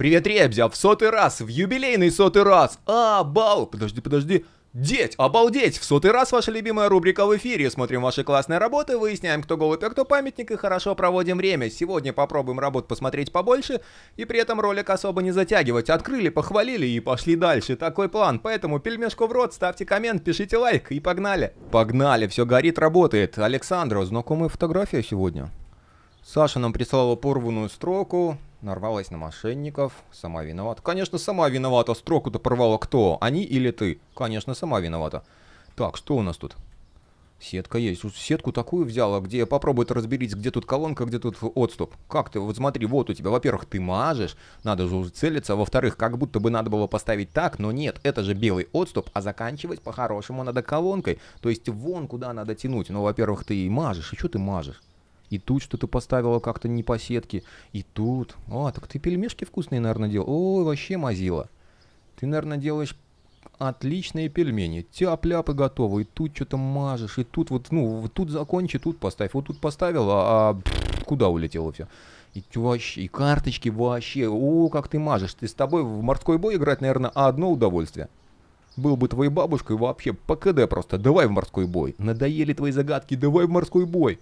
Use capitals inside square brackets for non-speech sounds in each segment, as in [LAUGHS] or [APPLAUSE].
Привет, Ребзя, в сотый раз, в юбилейный сотый раз. А, бал, подожди, подожди. Деть, обалдеть! В сотый раз ваша любимая рубрика в эфире. Смотрим ваши классные работы, выясняем, кто голубь, а кто памятник, и хорошо проводим время. Сегодня попробуем работ посмотреть побольше, и при этом ролик особо не затягивать. Открыли, похвалили и пошли дальше. Такой план. Поэтому пельмешку в рот, ставьте коммент, пишите лайк и погнали. Погнали, все горит, работает. Александра, знакомая фотография сегодня. Саша нам прислала порванную строку. Нарвалась на мошенников. Сама виновата. Конечно, сама виновата. Строку-то порвала кто? Они или ты? Конечно, сама виновата. Так, что у нас тут? Сетка есть. сетку такую взяла, где попробует разберись, где тут колонка, где тут отступ. Как ты? Вот смотри, вот у тебя, во-первых, ты мажешь, надо же уже целиться, Во-вторых, как будто бы надо было поставить так, но нет, это же белый отступ, а заканчивать по-хорошему надо колонкой. То есть вон куда надо тянуть. Ну, во-первых, ты и мажешь, и что ты мажешь? и тут что-то поставила как-то не по сетке, и тут. А, так ты пельмешки вкусные, наверное, делал. Ой, вообще мазила. Ты, наверное, делаешь отличные пельмени. Тяп-ляпы готовы, и тут что-то мажешь, и тут вот, ну, вот тут закончи, тут поставь. Вот тут поставил, а, а куда улетело все? И вообще, и карточки вообще. О, как ты мажешь. Ты с тобой в морской бой играть, наверное, одно удовольствие. Был бы твоей бабушкой вообще по КД просто. Давай в морской бой. Надоели твои загадки, давай в морской бой.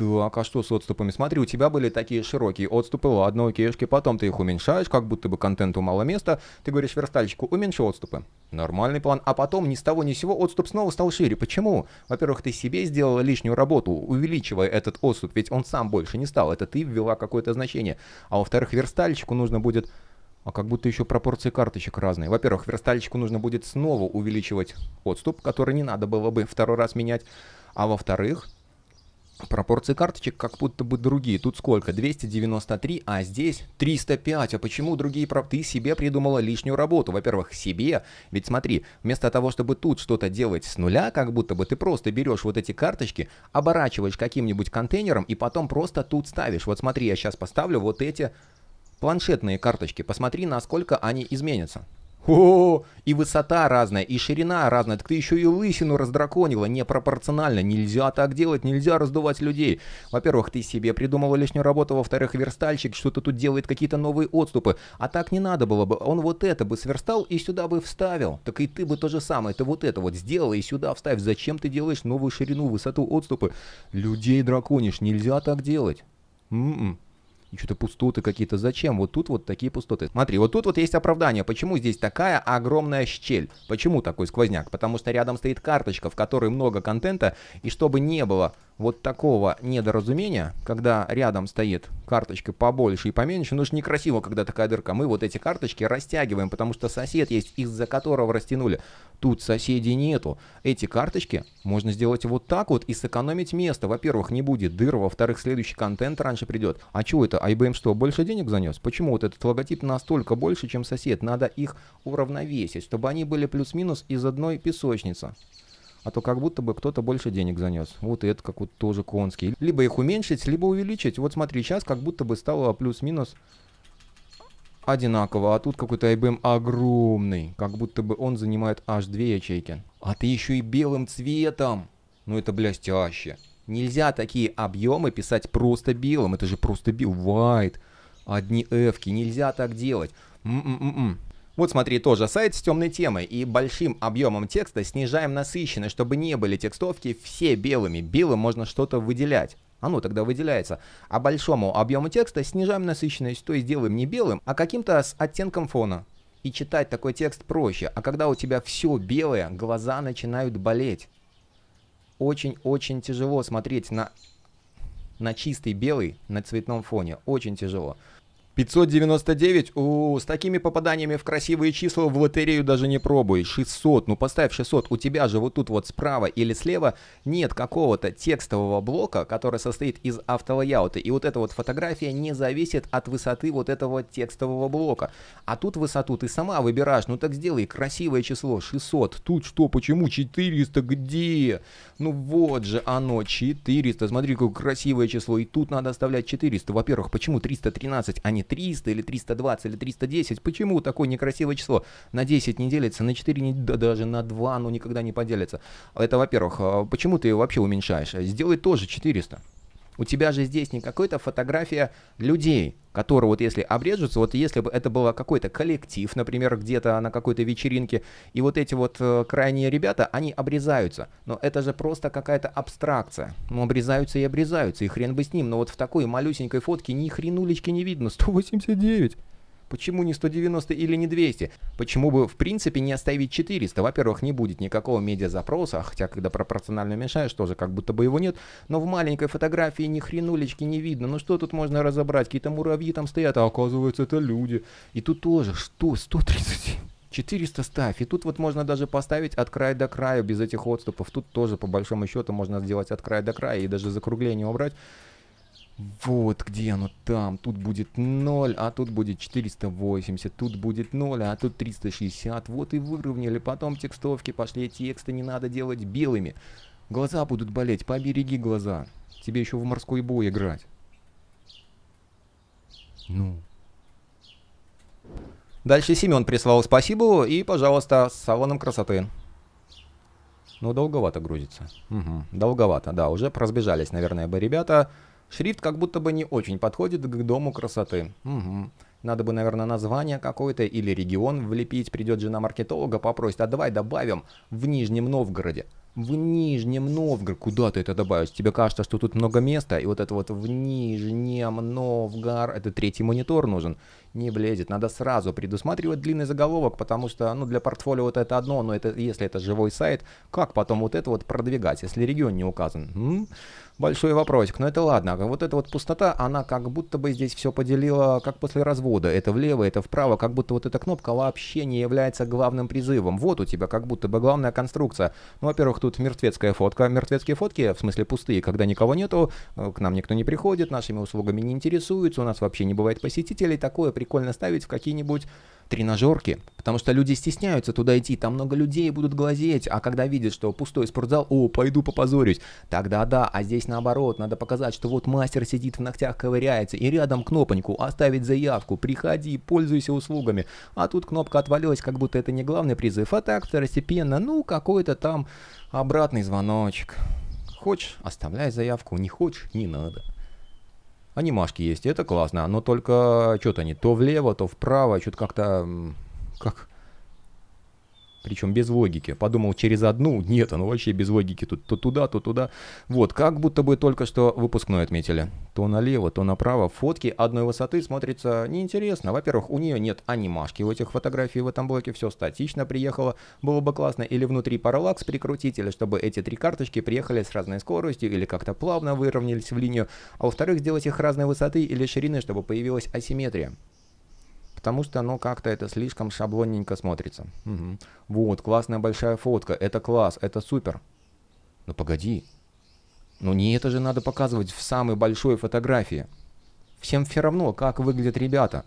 Так, э, а что с отступами? Смотри, у тебя были такие широкие отступы, ладно, окейшки, потом ты их уменьшаешь, как будто бы контенту мало места. Ты говоришь верстальщику, уменьши отступы. Нормальный план. А потом ни с того ни с сего отступ снова стал шире. Почему? Во-первых, ты себе сделала лишнюю работу, увеличивая этот отступ, ведь он сам больше не стал. Это ты ввела какое-то значение. А во-вторых, верстальщику нужно будет... А как будто еще пропорции карточек разные. Во-первых, верстальщику нужно будет снова увеличивать отступ, который не надо было бы второй раз менять. А во-вторых, Пропорции карточек как будто бы другие. Тут сколько? 293, а здесь 305. А почему другие прав? Ты себе придумала лишнюю работу. Во-первых, себе. Ведь смотри, вместо того, чтобы тут что-то делать с нуля, как будто бы ты просто берешь вот эти карточки, оборачиваешь каким-нибудь контейнером и потом просто тут ставишь. Вот смотри, я сейчас поставлю вот эти планшетные карточки. Посмотри, насколько они изменятся. О, и высота разная, и ширина разная. Так ты еще и лысину раздраконила непропорционально. Нельзя так делать, нельзя раздувать людей. Во-первых, ты себе придумала лишнюю работу, во-вторых, верстальщик что-то тут делает, какие-то новые отступы. А так не надо было бы. Он вот это бы сверстал и сюда бы вставил. Так и ты бы то же самое. Ты вот это вот сделал и сюда вставь. Зачем ты делаешь новую ширину, высоту, отступы? Людей драконишь. Нельзя так делать. М-м и что-то пустоты какие-то. Зачем? Вот тут вот такие пустоты. Смотри, вот тут вот есть оправдание, почему здесь такая огромная щель. Почему такой сквозняк? Потому что рядом стоит карточка, в которой много контента, и чтобы не было вот такого недоразумения, когда рядом стоит карточка побольше и поменьше, ну же некрасиво, когда такая дырка. Мы вот эти карточки растягиваем, потому что сосед есть, из-за которого растянули. Тут соседей нету. Эти карточки можно сделать вот так вот и сэкономить место. Во-первых, не будет дыр, во-вторых, следующий контент раньше придет. А чего это? IBM эм что, больше денег занес? Почему вот этот логотип настолько больше, чем сосед? Надо их уравновесить, чтобы они были плюс-минус из одной песочницы а то как будто бы кто-то больше денег занес. Вот это как вот тоже конский. Либо их уменьшить, либо увеличить. Вот смотри, сейчас как будто бы стало плюс-минус одинаково, а тут какой-то IBM эм огромный, как будто бы он занимает аж две ячейки. А ты еще и белым цветом. Ну это блестяще. Нельзя такие объемы писать просто белым, это же просто бил, white, одни f -ки. нельзя так делать. М -м -м -м. Вот смотри, тоже сайт с темной темой и большим объемом текста снижаем насыщенность, чтобы не были текстовки все белыми. Белым можно что-то выделять. Оно тогда выделяется. А большому объему текста снижаем насыщенность, то есть делаем не белым, а каким-то с оттенком фона. И читать такой текст проще. А когда у тебя все белое, глаза начинают болеть. Очень-очень тяжело смотреть на, на чистый белый на цветном фоне. Очень тяжело. 599? О, с такими попаданиями в красивые числа в лотерею даже не пробуй. 600, ну поставь 600. У тебя же вот тут вот справа или слева нет какого-то текстового блока, который состоит из автолайаута. И вот эта вот фотография не зависит от высоты вот этого текстового блока. А тут высоту ты сама выбираешь. Ну так сделай красивое число 600. Тут что, почему 400? Где? Ну вот же оно, 400. Смотри, какое красивое число. И тут надо оставлять 400. Во-первых, почему 313, а не не 300 или 320 или 310. Почему такое некрасивое число? На 10 не делится, на 4 не, да даже на 2, ну никогда не поделится. Это во-первых. А, почему ты вообще уменьшаешь? Сделай тоже 400. У тебя же здесь не какая-то фотография людей, которые вот если обрежутся, вот если бы это было какой-то коллектив, например, где-то на какой-то вечеринке, и вот эти вот э, крайние ребята, они обрезаются. Но это же просто какая-то абстракция. Ну, обрезаются и обрезаются, и хрен бы с ним. Но вот в такой малюсенькой фотке ни хренулечки не видно. 189. [LAUGHS] Почему не 190 или не 200? Почему бы в принципе не оставить 400? Во-первых, не будет никакого медиазапроса, хотя когда пропорционально уменьшаешь, тоже как будто бы его нет. Но в маленькой фотографии ни хренулечки не видно. Ну что тут можно разобрать? Какие-то муравьи там стоят, а оказывается это люди. И тут тоже, что, 137? 400 ставь. И тут вот можно даже поставить от края до края без этих отступов. Тут тоже по большому счету можно сделать от края до края и даже закругление убрать. Вот где оно там. Тут будет 0, а тут будет 480. Тут будет 0, а тут 360. Вот и выровняли. Потом текстовки пошли. Тексты не надо делать белыми. Глаза будут болеть. Побереги глаза. Тебе еще в морской бой играть. Ну. Дальше Семен прислал спасибо и, пожалуйста, с салоном красоты. Ну, долговато грузится. Угу, долговато, да, уже поразбежались, наверное, бы ребята. Шрифт как будто бы не очень подходит к дому красоты. Угу. Надо бы, наверное, название какое-то или регион влепить. Придет жена маркетолога, попросит, а давай добавим в Нижнем Новгороде. В Нижнем Новгороде. Куда ты это добавишь? Тебе кажется, что тут много места, и вот это вот в Нижнем Новгород... Это третий монитор нужен не влезет. Надо сразу предусматривать длинный заголовок, потому что, ну, для портфолио вот это одно, но это, если это живой сайт, как потом вот это вот продвигать, если регион не указан? М? Большой вопросик, но это ладно. Вот эта вот пустота, она как будто бы здесь все поделила, как после развода. Это влево, это вправо, как будто вот эта кнопка вообще не является главным призывом. Вот у тебя как будто бы главная конструкция. Ну, во-первых, тут мертвецкая фотка. Мертвецкие фотки, в смысле пустые, когда никого нету, э, к нам никто не приходит, нашими услугами не интересуется, у нас вообще не бывает посетителей. Такое прикольно ставить в какие-нибудь тренажерки, потому что люди стесняются туда идти, там много людей будут глазеть, а когда видят, что пустой спортзал, о, пойду попозорюсь, тогда да, а здесь наоборот, надо показать, что вот мастер сидит в ногтях, ковыряется, и рядом кнопочку «Оставить заявку», «Приходи, пользуйся услугами», а тут кнопка отвалилась, как будто это не главный призыв, а так второстепенно, ну, какой-то там обратный звоночек. Хочешь, оставляй заявку, не хочешь, не надо. Анимашки есть, это классно, но только что-то они то влево, то вправо, что-то как-то... Как? причем без логики. Подумал через одну, нет, оно вообще без логики, тут то туда, то туда. Вот, как будто бы только что выпускной отметили. То налево, то направо. Фотки одной высоты смотрится неинтересно. Во-первых, у нее нет анимашки у этих фотографий в этом блоке, все статично приехало. Было бы классно или внутри параллакс прикрутить, или чтобы эти три карточки приехали с разной скоростью, или как-то плавно выровнялись в линию. А во-вторых, сделать их разной высоты или ширины, чтобы появилась асимметрия потому что оно ну, как-то это слишком шаблонненько смотрится. Угу. Вот, классная большая фотка, это класс, это супер. Но погоди, ну не это же надо показывать в самой большой фотографии. Всем все равно, как выглядят ребята.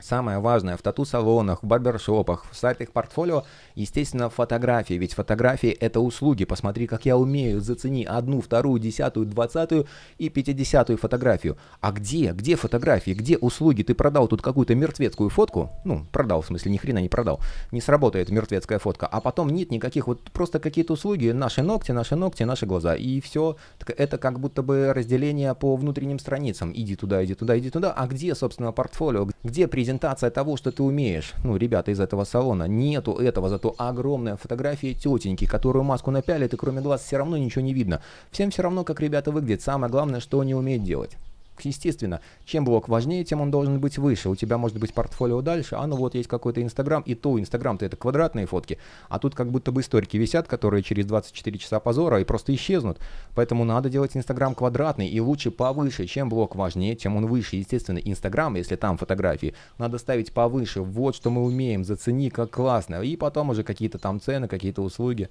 Самое важное в тату-салонах, в барбершопах, в сайтах портфолио, естественно, фотографии. Ведь фотографии – это услуги. Посмотри, как я умею, зацени одну, вторую, десятую, двадцатую и пятидесятую фотографию. А где? Где фотографии? Где услуги? Ты продал тут какую-то мертвецкую фотку? Ну, продал, в смысле, ни хрена не продал. Не сработает мертвецкая фотка. А потом нет никаких, вот просто какие-то услуги. Наши ногти, наши ногти, наши глаза. И все. Это как будто бы разделение по внутренним страницам. Иди туда, иди туда, иди туда. А где, собственно, портфолио? Где при презентация того, что ты умеешь. Ну, ребята из этого салона. Нету этого, зато огромная фотография тетеньки, которую маску напялит, и кроме глаз все равно ничего не видно. Всем все равно, как ребята выглядят. Самое главное, что они умеют делать. Естественно, чем блок важнее, тем он должен быть выше. У тебя может быть портфолио дальше, а ну вот есть какой-то Инстаграм, и то Инстаграм-то это квадратные фотки, а тут как будто бы историки висят, которые через 24 часа позора и просто исчезнут. Поэтому надо делать Инстаграм квадратный и лучше повыше. Чем блок важнее, тем он выше. Естественно, Инстаграм, если там фотографии, надо ставить повыше. Вот что мы умеем, зацени, как классно. И потом уже какие-то там цены, какие-то услуги.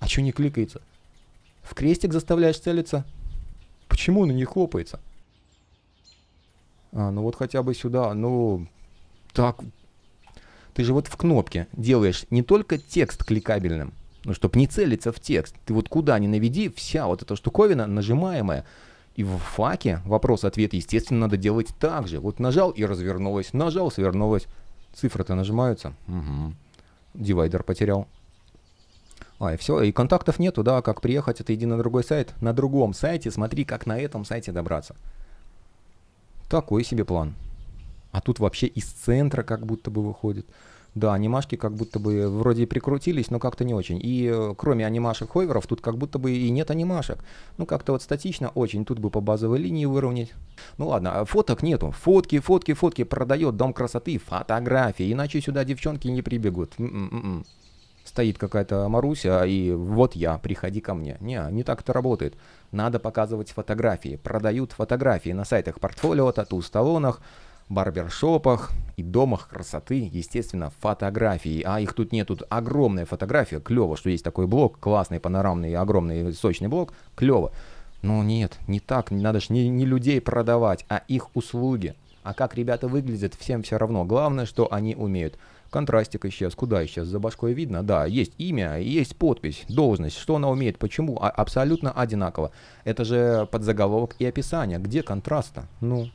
А что не кликается? В крестик заставляешь целиться? Почему он не хлопается? А, ну вот хотя бы сюда, ну так. Ты же вот в кнопке делаешь не только текст кликабельным, ну, чтобы не целиться в текст. Ты вот куда ни наведи, вся вот эта штуковина нажимаемая. И в факе вопрос-ответ, естественно, надо делать так же. Вот нажал и развернулось, нажал, свернулось. Цифры-то нажимаются. Угу. Дивайдер потерял. А, и все, и контактов нету, да, как приехать, это иди на другой сайт. На другом сайте смотри, как на этом сайте добраться. Такой себе план. А тут вообще из центра как будто бы выходит. Да, анимашки как будто бы вроде прикрутились, но как-то не очень. И э, кроме анимашек-хойверов, тут как будто бы и нет анимашек. Ну, как-то вот статично очень. Тут бы по базовой линии выровнять. Ну ладно, а фоток нету. Фотки, фотки, фотки. Продает дом красоты, фотографии. Иначе сюда девчонки не прибегут. М -м -м стоит какая-то Маруся, и вот я, приходи ко мне. Не, не так это работает. Надо показывать фотографии. Продают фотографии на сайтах портфолио, тату-салонах, барбершопах и домах красоты, естественно, фотографии. А их тут нет, тут огромная фотография, клево, что есть такой блок, классный, панорамный, огромный, сочный блок, клево. Но нет, не так, надо же не, не людей продавать, а их услуги. А как ребята выглядят, всем все равно. Главное, что они умеют. Контрастик исчез. Куда исчез? За башкой видно? Да, есть имя, есть подпись, должность, что она умеет, почему. А, абсолютно одинаково. Это же под заголовок и описание. Где контраста? Ну,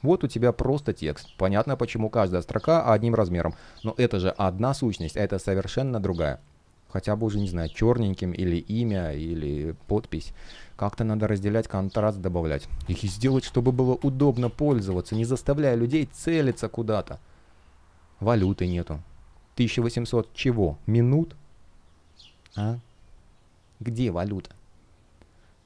вот у тебя просто текст. Понятно, почему каждая строка одним размером. Но это же одна сущность, это совершенно другая. Хотя бы уже, не знаю, черненьким или имя, или подпись. Как-то надо разделять, контраст добавлять. и сделать, чтобы было удобно пользоваться, не заставляя людей целиться куда-то валюты нету. 1800 чего? Минут? А? Где валюта?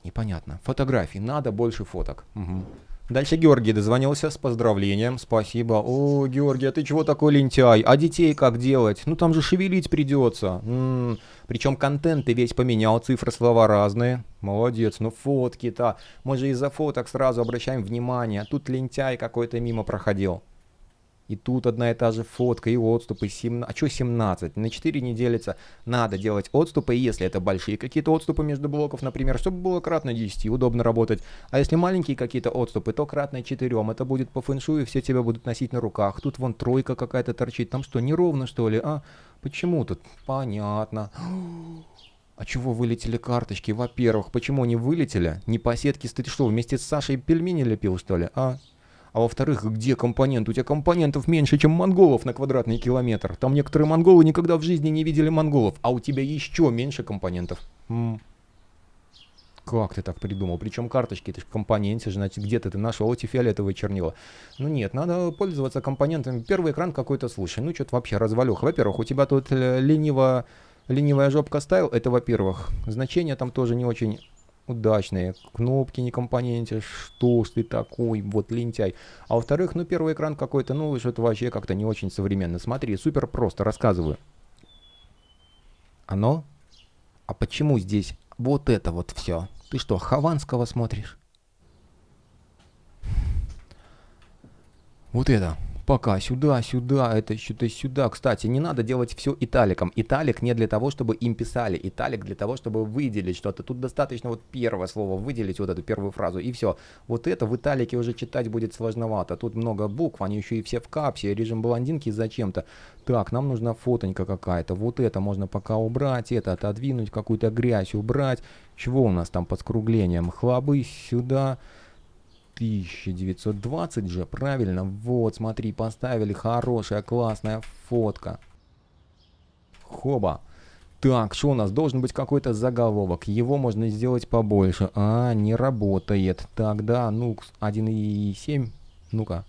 Непонятно. фотографии Надо больше фоток. Угу. Дальше Георгий дозвонился с поздравлением. Спасибо. О, Георгий, а ты чего такой лентяй? А детей как делать? Ну там же шевелить придется. М-м-м. Причем контент ты весь поменял, цифры, слова разные. Молодец, ну фотки-то. Мы же из-за фоток сразу обращаем внимание. А тут лентяй какой-то мимо проходил и тут одна и та же фотка, и отступы, 17, а что 17? На 4 не делится. Надо делать отступы, если это большие какие-то отступы между блоков, например, чтобы было кратно 10, удобно работать. А если маленькие какие-то отступы, то кратно 4, это будет по фэншую, все тебя будут носить на руках. Тут вон тройка какая-то торчит, там что, неровно что ли? А, почему тут? Понятно. А чего вылетели карточки? Во-первых, почему они вылетели? Не по сетке стоит. что, вместе с Сашей пельмени лепил, что ли? А, а во-вторых, где компонент? У тебя компонентов меньше, чем монголов на квадратный километр. Там некоторые монголы никогда в жизни не видели монголов, а у тебя еще меньше компонентов. как ты так придумал? Причем карточки, это же компоненте, значит, где ты ты нашел эти фиолетовые чернила. Ну нет, надо пользоваться компонентами. Первый экран какой-то, слушай, ну что-то вообще развалюха. Во-первых, у тебя тут э, лениво, ленивая жопка стайл, это во-первых. значения там тоже не очень удачные. Кнопки не компоненте, что ж ты такой, вот лентяй. А во-вторых, ну первый экран какой-то, ну что это вообще как-то не очень современно. Смотри, супер просто, рассказываю. Оно? А почему здесь вот это вот все? Ты что, Хованского смотришь? Вот это пока сюда, сюда, это что-то сюда. Кстати, не надо делать все италиком. Италик не для того, чтобы им писали. Италик для того, чтобы выделить что-то. Тут достаточно вот первое слово выделить, вот эту первую фразу, и все. Вот это в италике уже читать будет сложновато. Тут много букв, они еще и все в капсе. Режим блондинки зачем-то. Так, нам нужна фотонька какая-то. Вот это можно пока убрать, это отодвинуть, какую-то грязь убрать. Чего у нас там под скруглением? Хлобы сюда. Сюда 1920 же, правильно? Вот, смотри, поставили хорошая, классная фотка. Хоба. Так, что у нас? Должен быть какой-то заголовок. Его можно сделать побольше. А, не работает. Тогда, ну, 1,7. Ну-ка.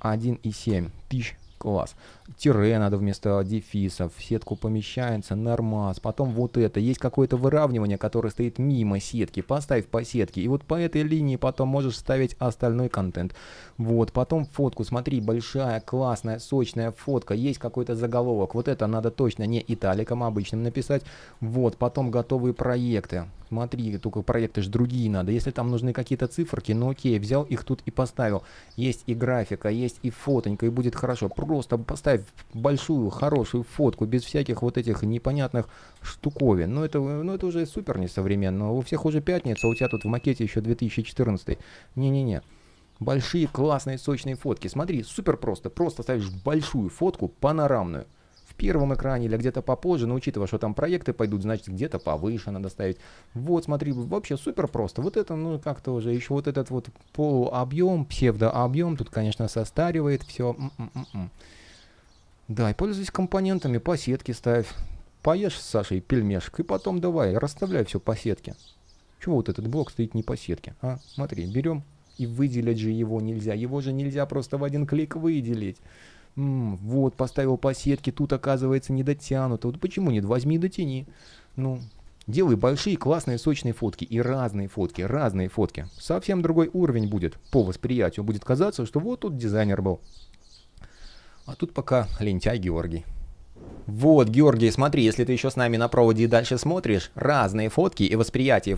1,7 тысяч Класс. Тире надо вместо дефиса в сетку помещается, нормас, потом вот это. Есть какое-то выравнивание, которое стоит мимо сетки, поставь по сетке. И вот по этой линии потом можешь ставить остальной контент. Вот, потом фотку, смотри, большая, классная, сочная фотка, есть какой-то заголовок. Вот это надо точно не италиком обычным написать. Вот, потом готовые проекты смотри, только проекты же другие надо. Если там нужны какие-то циферки, ну окей, взял их тут и поставил. Есть и графика, есть и фотонька, и будет хорошо. Просто поставь большую, хорошую фотку, без всяких вот этих непонятных штуковин. Ну это, ну, это уже супер несовременно. У всех уже пятница, у тебя тут в макете еще 2014. Не-не-не большие классные сочные фотки. Смотри, супер просто. Просто ставишь большую фотку панорамную первом экране или где-то попозже, но учитывая, что там проекты пойдут, значит где-то повыше надо ставить. Вот, смотри, вообще супер просто. Вот это, ну как-то уже, еще вот этот вот полуобъем, псевдообъем, тут, конечно, состаривает все. М -м -м да, и пользуйся компонентами, по сетке ставь. Поешь с Сашей пельмешек и потом давай, расставляй все по сетке. Чего вот этот блок стоит не по сетке? А, смотри, берем и выделить же его нельзя. Его же нельзя просто в один клик выделить. М -м, вот, поставил по сетке, тут оказывается не дотянуто. Вот почему нет? Возьми и дотяни. Ну, делай большие, классные, сочные фотки. И разные фотки, разные фотки. Совсем другой уровень будет по восприятию. Будет казаться, что вот тут дизайнер был. А тут пока лентяй Георгий. Вот, Георгий, смотри, если ты еще с нами на проводе и дальше смотришь, разные фотки и восприятие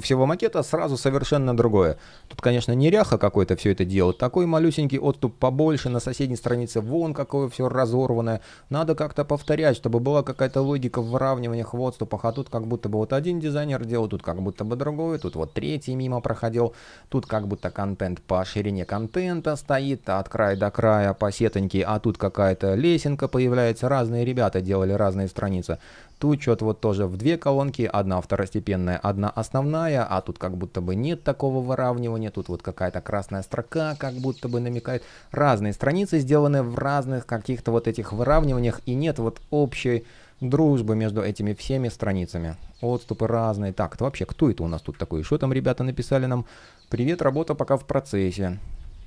всего макета сразу совершенно другое. Тут, конечно, неряха какой-то все это делает. Такой малюсенький отступ побольше на соседней странице. Вон какое все разорванное. Надо как-то повторять, чтобы была какая-то логика в выравниваниях, в отступах. А тут как будто бы вот один дизайнер делал, тут как будто бы другой, тут вот третий мимо проходил. Тут как будто контент по ширине контента стоит, от края до края по сетоньке, а тут какая-то лесенка появляется, разные ребята ребята делали разные страницы. Тут что-то вот тоже в две колонки, одна второстепенная, одна основная, а тут как будто бы нет такого выравнивания, тут вот какая-то красная строка как будто бы намекает. Разные страницы сделаны в разных каких-то вот этих выравниваниях, и нет вот общей дружбы между этими всеми страницами. Отступы разные. Так, это вообще, кто это у нас тут такой? Что там ребята написали нам? Привет, работа пока в процессе.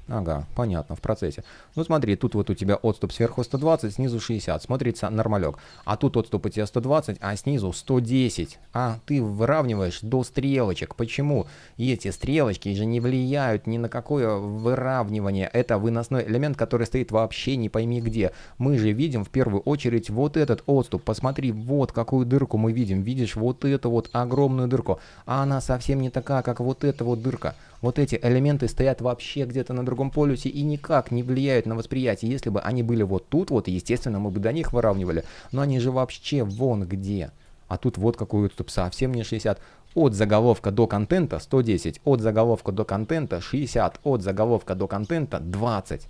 Ага, понятно, в процессе. Ну смотри, тут вот у тебя отступ сверху 120, снизу 60. Смотрится нормалек. А тут отступ у тебя 120, а снизу 110. А ты выравниваешь до стрелочек. Почему? эти стрелочки же не влияют ни на какое выравнивание. Это выносной элемент, который стоит вообще не пойми где. Мы же видим в первую очередь вот этот отступ. Посмотри, вот какую дырку мы видим. Видишь вот эту вот огромную дырку. А она совсем не такая, как вот эта вот дырка вот эти элементы стоят вообще где-то на другом полюсе и никак не влияют на восприятие. Если бы они были вот тут, вот, естественно, мы бы до них выравнивали, но они же вообще вон где. А тут вот какую-то совсем не 60. От заголовка до контента 110, от заголовка до контента 60, от заголовка до контента 20.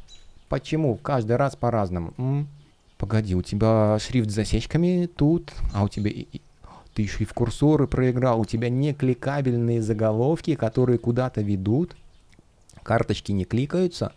Почему? Каждый раз по-разному. Погоди, у тебя шрифт с засечками тут, а у тебя и, ты еще и в курсоры проиграл, у тебя не кликабельные заголовки, которые куда-то ведут, карточки не кликаются,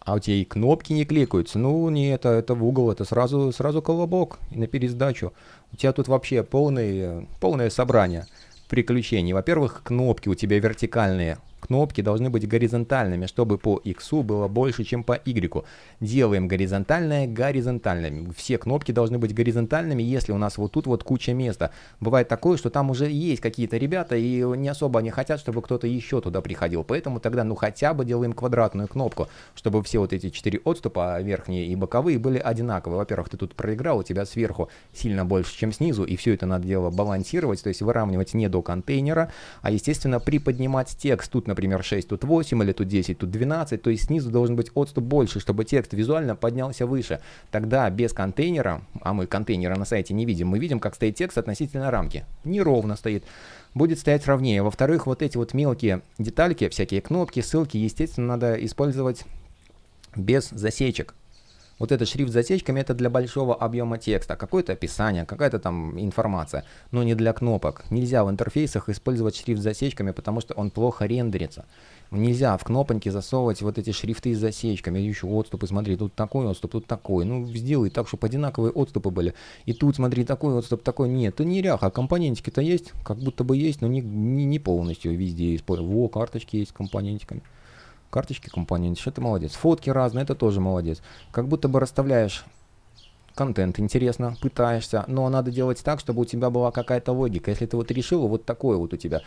а у тебя и кнопки не кликаются. Ну, не это, это в угол, это сразу, сразу колобок и на пересдачу. У тебя тут вообще полный, полное собрание приключений. Во-первых, кнопки у тебя вертикальные, Кнопки должны быть горизонтальными, чтобы по X было больше, чем по Y. Делаем горизонтальное горизонтальными. Все кнопки должны быть горизонтальными, если у нас вот тут вот куча места. Бывает такое, что там уже есть какие-то ребята, и не особо они хотят, чтобы кто-то еще туда приходил. Поэтому тогда ну хотя бы делаем квадратную кнопку, чтобы все вот эти четыре отступа, верхние и боковые, были одинаковые. Во-первых, ты тут проиграл, у тебя сверху сильно больше, чем снизу, и все это надо дело балансировать, то есть выравнивать не до контейнера, а, естественно, приподнимать текст. Тут например, 6, тут 8, или тут 10, тут 12, то есть снизу должен быть отступ больше, чтобы текст визуально поднялся выше. Тогда без контейнера, а мы контейнера на сайте не видим, мы видим, как стоит текст относительно рамки. Неровно стоит будет стоять ровнее. Во-вторых, вот эти вот мелкие детальки, всякие кнопки, ссылки, естественно, надо использовать без засечек вот этот шрифт с засечками это для большого объема текста, какое-то описание, какая-то там информация, но не для кнопок. Нельзя в интерфейсах использовать шрифт с засечками, потому что он плохо рендерится. Нельзя в кнопоньки засовывать вот эти шрифты с засечками, еще отступы, смотри, тут такой отступ, тут такой. Ну, сделай так, чтобы одинаковые отступы были. И тут, смотри, такой отступ, такой. Нет, это не ряха, компонентики-то есть, как будто бы есть, но не, не, не полностью везде используют. Во, карточки есть с компонентиками карточки компании, что ты молодец. Фотки разные, это тоже молодец. Как будто бы расставляешь контент, интересно, пытаешься, но надо делать так, чтобы у тебя была какая-то логика. Если ты вот решил, вот такое вот у тебя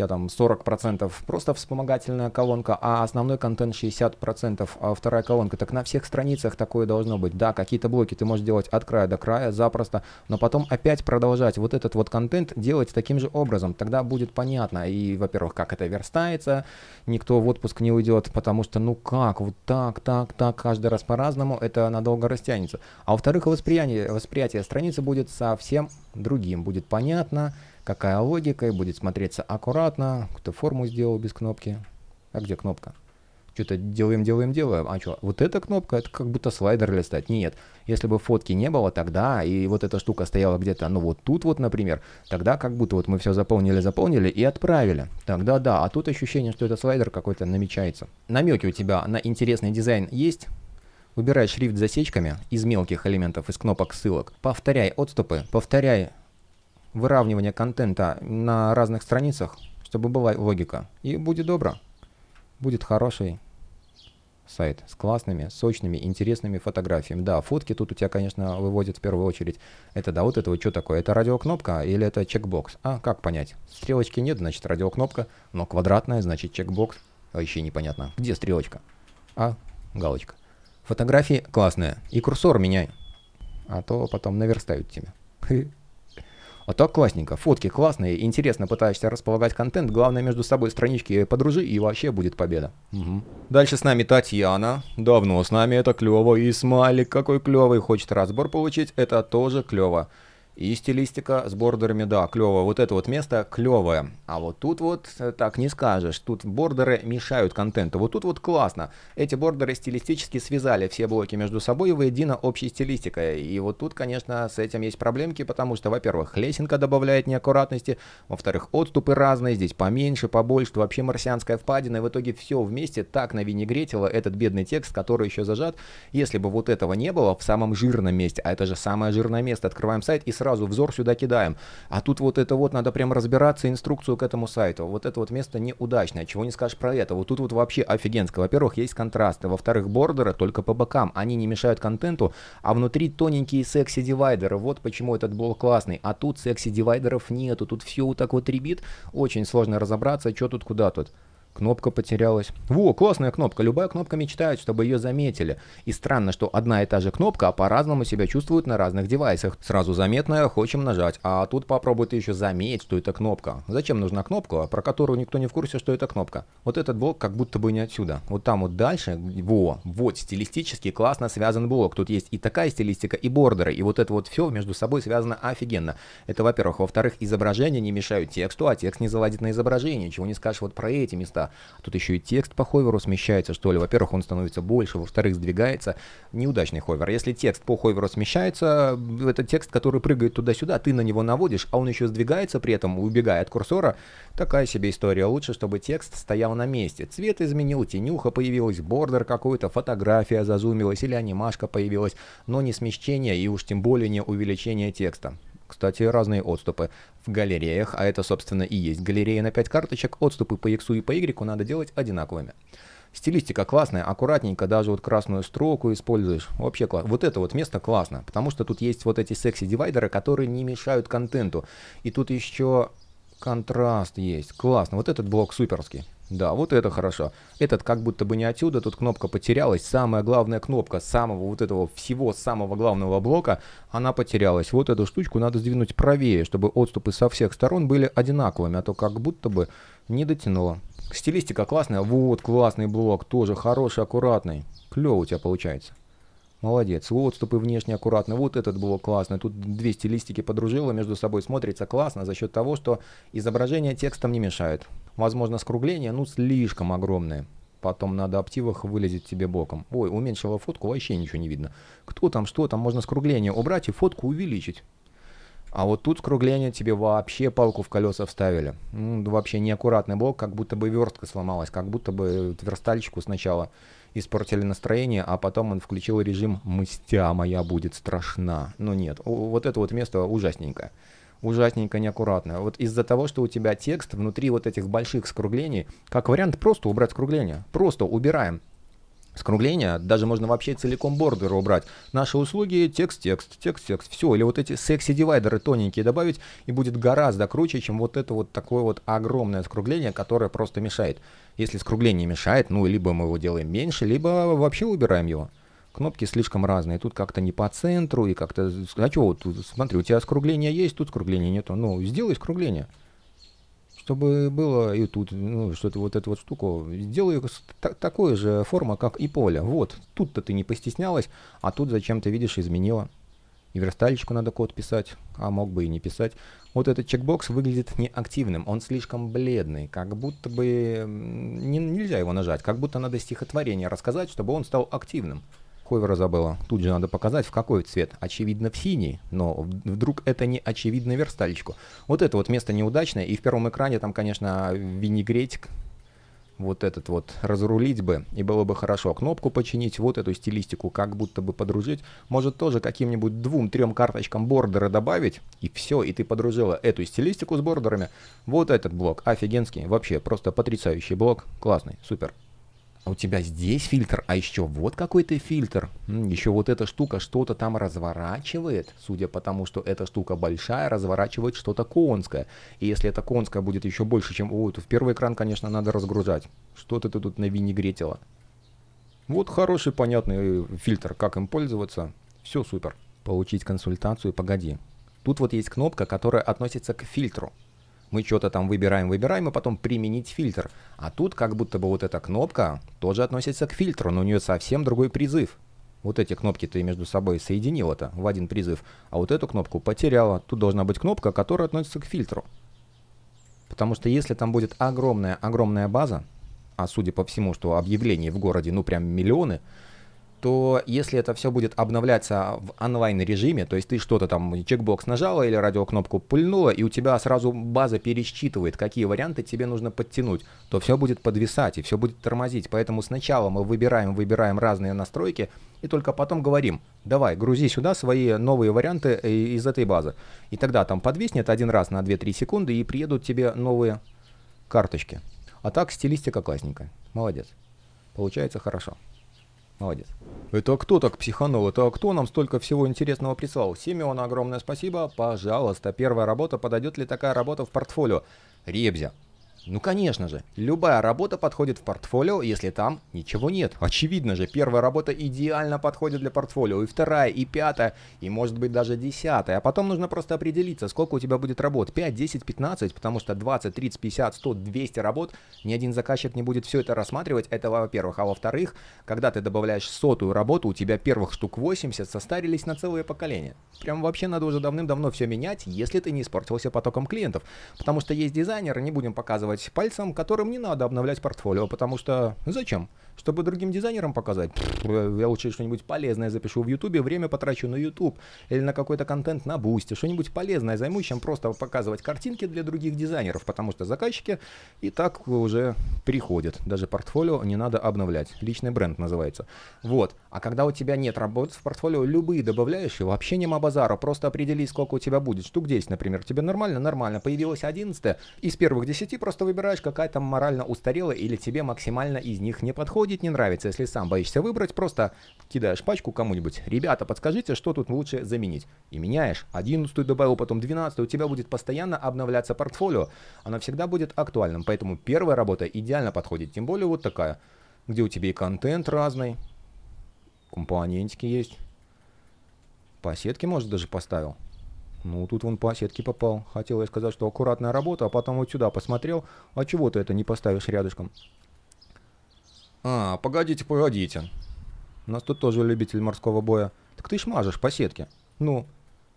тебя там 40% просто вспомогательная колонка, а основной контент 60%, а вторая колонка. Так на всех страницах такое должно быть. Да, какие-то блоки ты можешь делать от края до края запросто, но потом опять продолжать вот этот вот контент делать таким же образом. Тогда будет понятно, и, во-первых, как это верстается, никто в отпуск не уйдет, потому что, ну как, вот так, так, так, каждый раз по-разному, это надолго растянется. А во-вторых, восприятие, восприятие страницы будет совсем другим, будет понятно, какая логика, и будет смотреться аккуратно, кто форму сделал без кнопки. А где кнопка? Что-то делаем, делаем, делаем. А что, вот эта кнопка, это как будто слайдер листать. Нет, если бы фотки не было тогда, и вот эта штука стояла где-то, ну вот тут вот, например, тогда как будто вот мы все заполнили, заполнили и отправили. Тогда да, а тут ощущение, что это слайдер какой-то намечается. Намеки у тебя на интересный дизайн есть? Выбирай шрифт засечками из мелких элементов, из кнопок ссылок. Повторяй отступы, повторяй выравнивания контента на разных страницах, чтобы была логика. И будет добро. Будет хороший сайт с классными, сочными, интересными фотографиями. Да, фотки тут у тебя, конечно, выводят в первую очередь. Это да, вот это вот что такое? Это радиокнопка или это чекбокс? А, как понять? Стрелочки нет, значит радиокнопка, но квадратная, значит чекбокс. А еще непонятно, где стрелочка? А, галочка. Фотографии классные. И курсор меняй. А то потом наверстают тебя. А так классненько, фотки классные, интересно пытаешься располагать контент, главное между собой странички подружи и вообще будет победа. Угу. Дальше с нами Татьяна, давно с нами, это клево, и смайлик какой клевый, хочет разбор получить, это тоже клево. И стилистика с бордерами, да, клево. Вот это вот место клевое. А вот тут вот э, так не скажешь. Тут бордеры мешают контенту. Вот тут вот классно. Эти бордеры стилистически связали все блоки между собой воедино общей стилистикой. И вот тут, конечно, с этим есть проблемки, потому что, во-первых, лесенка добавляет неаккуратности, во-вторых, отступы разные, здесь поменьше, побольше, вообще марсианская впадина. И в итоге все вместе так на винегретило этот бедный текст, который еще зажат. Если бы вот этого не было в самом жирном месте, а это же самое жирное место, открываем сайт и сразу сразу взор сюда кидаем. А тут вот это вот надо прям разбираться, инструкцию к этому сайту. Вот это вот место неудачное, чего не скажешь про это. Вот тут вот вообще офигенское. Во-первых, есть контрасты. Во-вторых, бордеры только по бокам. Они не мешают контенту, а внутри тоненькие секси-дивайдеры. Вот почему этот блок классный. А тут секси-дивайдеров нету. Тут все вот так вот ребит. Очень сложно разобраться, что тут, куда тут кнопка потерялась. Во, классная кнопка. Любая кнопка мечтает, чтобы ее заметили. И странно, что одна и та же кнопка а по-разному себя чувствует на разных девайсах. Сразу заметная, хочем нажать. А тут попробуй ты еще заметить, что это кнопка. Зачем нужна кнопка, про которую никто не в курсе, что это кнопка? Вот этот блок как будто бы не отсюда. Вот там вот дальше, во, вот стилистически классно связан блок. Тут есть и такая стилистика, и бордеры. И вот это вот все между собой связано офигенно. Это во-первых. Во-вторых, изображения не мешают тексту, а текст не заладит на изображение. Чего не скажешь вот про эти места тут еще и текст по ховеру смещается, что ли, во-первых, он становится больше, во-вторых, сдвигается, неудачный ховер. Если текст по ховеру смещается, это текст, который прыгает туда-сюда, ты на него наводишь, а он еще сдвигается при этом, убегая от курсора, такая себе история, лучше, чтобы текст стоял на месте, цвет изменил, тенюха появилась, бордер какой-то, фотография зазумилась или анимашка появилась, но не смещение и уж тем более не увеличение текста. Кстати, разные отступы в галереях, а это, собственно, и есть галерея на 5 карточек, отступы по X и по Y надо делать одинаковыми. Стилистика классная, аккуратненько, даже вот красную строку используешь. Вообще класс. Вот это вот место классно, потому что тут есть вот эти секси-дивайдеры, которые не мешают контенту. И тут еще контраст есть. Классно. Вот этот блок суперский. Да, вот это хорошо. Этот как будто бы не отсюда, тут кнопка потерялась. Самая главная кнопка самого вот этого всего самого главного блока, она потерялась. Вот эту штучку надо сдвинуть правее, чтобы отступы со всех сторон были одинаковыми, а то как будто бы не дотянуло. Стилистика классная. Вот классный блок, тоже хороший, аккуратный. Клево у тебя получается. Молодец. Вот ступы внешне аккуратно. Вот этот было классно. Тут две стилистики подружила, между собой смотрится классно за счет того, что изображение текстом не мешает. Возможно, скругление, ну, слишком огромное. Потом на обтивах вылезет тебе боком. Ой, уменьшила фотку, вообще ничего не видно. Кто там, что там, можно скругление убрать и фотку увеличить. А вот тут скругление тебе вообще палку в колеса вставили. Ну, вообще неаккуратный блок, как будто бы верстка сломалась, как будто бы верстальщику сначала испортили настроение, а потом он включил режим «Мстя моя будет страшна». Ну нет, вот это вот место ужасненькое. Ужасненько неаккуратно. Вот из-за того, что у тебя текст внутри вот этих больших скруглений, как вариант просто убрать скругление. Просто убираем скругления, даже можно вообще целиком бордеры убрать. Наши услуги текст, текст, текст, текст, все. Или вот эти секси-дивайдеры тоненькие добавить, и будет гораздо круче, чем вот это вот такое вот огромное скругление, которое просто мешает. Если скругление мешает, ну, либо мы его делаем меньше, либо вообще убираем его. Кнопки слишком разные. Тут как-то не по центру, и как-то... А чего? Вот, смотри, у тебя скругление есть, тут скругления нету. Ну, сделай скругление чтобы было и тут, ну, что-то вот эту вот штуку, сделаю ее та- такой же форма, как и поле. Вот, тут-то ты не постеснялась, а тут зачем ты видишь изменила. И верстальщику надо код писать, а мог бы и не писать. Вот этот чекбокс выглядит неактивным, он слишком бледный, как будто бы не, нельзя его нажать, как будто надо стихотворение рассказать, чтобы он стал активным. Ховера забыла. Тут же надо показать, в какой цвет. Очевидно, в синий, но вдруг это не очевидно верстальщику. Вот это вот место неудачное. И в первом экране там, конечно, винегретик вот этот вот разрулить бы, и было бы хорошо. Кнопку починить, вот эту стилистику как будто бы подружить. Может тоже каким-нибудь двум-трем карточкам бордера добавить, и все, и ты подружила эту стилистику с бордерами. Вот этот блок, офигенский, вообще просто потрясающий блок, классный, супер. А у тебя здесь фильтр, а еще вот какой-то фильтр. Еще вот эта штука что-то там разворачивает, судя по тому, что эта штука большая, разворачивает что-то конское. И если это конское будет еще больше, чем... Ой, то в первый экран, конечно, надо разгружать. Что-то ты тут на винегретила. Вот хороший, понятный э, фильтр, как им пользоваться. Все супер. Получить консультацию, погоди. Тут вот есть кнопка, которая относится к фильтру мы что-то там выбираем, выбираем, и потом применить фильтр. А тут как будто бы вот эта кнопка тоже относится к фильтру, но у нее совсем другой призыв. Вот эти кнопки ты между собой соединила-то в один призыв, а вот эту кнопку потеряла. Тут должна быть кнопка, которая относится к фильтру. Потому что если там будет огромная-огромная база, а судя по всему, что объявлений в городе ну прям миллионы, то если это все будет обновляться в онлайн-режиме, то есть ты что-то там, чекбокс нажала или радиокнопку пульнула, и у тебя сразу база пересчитывает, какие варианты тебе нужно подтянуть, то все будет подвисать и все будет тормозить. Поэтому сначала мы выбираем, выбираем разные настройки, и только потом говорим, давай, грузи сюда свои новые варианты э, из этой базы. И тогда там подвиснет один раз на 2-3 секунды, и приедут тебе новые карточки. А так стилистика классненькая. Молодец. Получается хорошо. Молодец. Это кто так психанул? Это кто нам столько всего интересного прислал? Семен, огромное спасибо. Пожалуйста, первая работа. Подойдет ли такая работа в портфолио? Ребзя. Ну конечно же, любая работа подходит в портфолио, если там ничего нет. Очевидно же, первая работа идеально подходит для портфолио, и вторая, и пятая, и может быть даже десятая. А потом нужно просто определиться, сколько у тебя будет работ. 5, 10, 15, потому что 20, 30, 50, 100, 200 работ, ни один заказчик не будет все это рассматривать, это во-первых. А во-вторых, когда ты добавляешь сотую работу, у тебя первых штук 80 состарились на целое поколение. Прям вообще надо уже давным-давно все менять, если ты не испортился потоком клиентов. Потому что есть дизайнеры, не будем показывать показывать пальцем, которым не надо обновлять портфолио, потому что зачем? Чтобы другим дизайнерам показать, я лучше что-нибудь полезное запишу в Ютубе, время потрачу на Ютуб или на какой-то контент на Бусте, что-нибудь полезное займу, чем просто показывать картинки для других дизайнеров, потому что заказчики и так уже приходят. Даже портфолио не надо обновлять. Личный бренд называется. Вот. А когда у тебя нет работы в портфолио, любые добавляющие вообще нема базара. Просто определи, сколько у тебя будет. Штук 10, например. Тебе нормально? Нормально. Появилось 11 из первых 10 просто выбираешь, какая там морально устарела или тебе максимально из них не подходит будет не нравиться, если сам боишься выбрать, просто кидаешь пачку кому-нибудь. Ребята, подскажите, что тут лучше заменить. И меняешь. Одиннадцатую добавил, потом двенадцатую. У тебя будет постоянно обновляться портфолио. Оно всегда будет актуальным. Поэтому первая работа идеально подходит. Тем более вот такая, где у тебя и контент разный. Компонентики есть. По сетке, может, даже поставил. Ну, тут он по сетке попал. Хотел я сказать, что аккуратная работа, а потом вот сюда посмотрел. А чего ты это не поставишь рядышком? А, погодите, погодите. У нас тут тоже любитель морского боя. Так ты ж мажешь по сетке. Ну,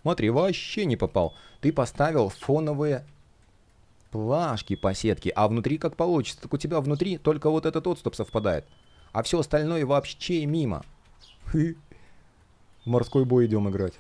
смотри, вообще не попал. Ты поставил фоновые плашки по сетке, а внутри как получится. Так у тебя внутри только вот этот отступ совпадает. А все остальное вообще мимо. морской бой идем играть.